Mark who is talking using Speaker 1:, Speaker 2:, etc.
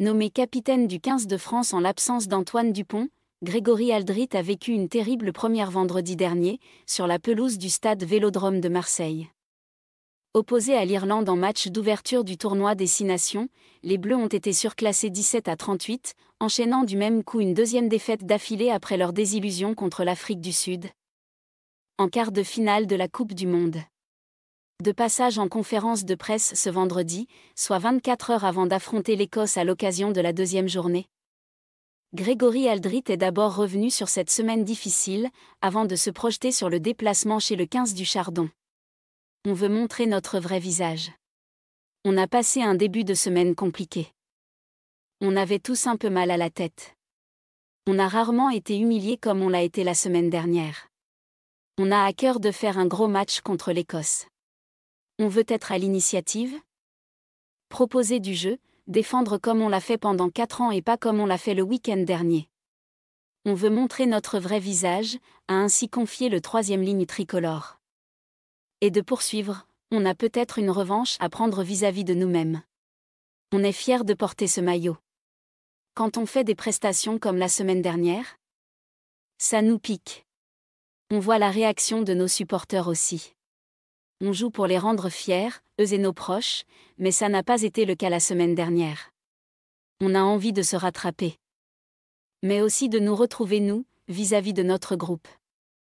Speaker 1: Nommé capitaine du 15 de France en l'absence d'Antoine Dupont, Grégory Aldrit a vécu une terrible première vendredi dernier, sur la pelouse du stade Vélodrome de Marseille. Opposé à l'Irlande en match d'ouverture du tournoi des Six Nations, les Bleus ont été surclassés 17 à 38, enchaînant du même coup une deuxième défaite d'affilée après leur désillusion contre l'Afrique du Sud. En quart de finale de la Coupe du Monde de passage en conférence de presse ce vendredi, soit 24 heures avant d'affronter l'Écosse à l'occasion de la deuxième journée. Grégory Aldrit est d'abord revenu sur cette semaine difficile, avant de se projeter sur le déplacement chez le 15 du Chardon. On veut montrer notre vrai visage. On a passé un début de semaine compliqué. On avait tous un peu mal à la tête. On a rarement été humilié comme on l'a été la semaine dernière. On a à cœur de faire un gros match contre l'Écosse. On veut être à l'initiative Proposer du jeu, défendre comme on l'a fait pendant 4 ans et pas comme on l'a fait le week-end dernier. On veut montrer notre vrai visage, a ainsi confié le troisième ligne tricolore. Et de poursuivre, on a peut-être une revanche à prendre vis-à-vis de nous-mêmes. On est fiers de porter ce maillot. Quand on fait des prestations comme la semaine dernière, ça nous pique. On voit la réaction de nos supporters aussi on joue pour les rendre fiers, eux et nos proches, mais ça n'a pas été le cas la semaine dernière. On a envie de se rattraper. Mais aussi de nous retrouver nous, vis-à-vis de notre groupe.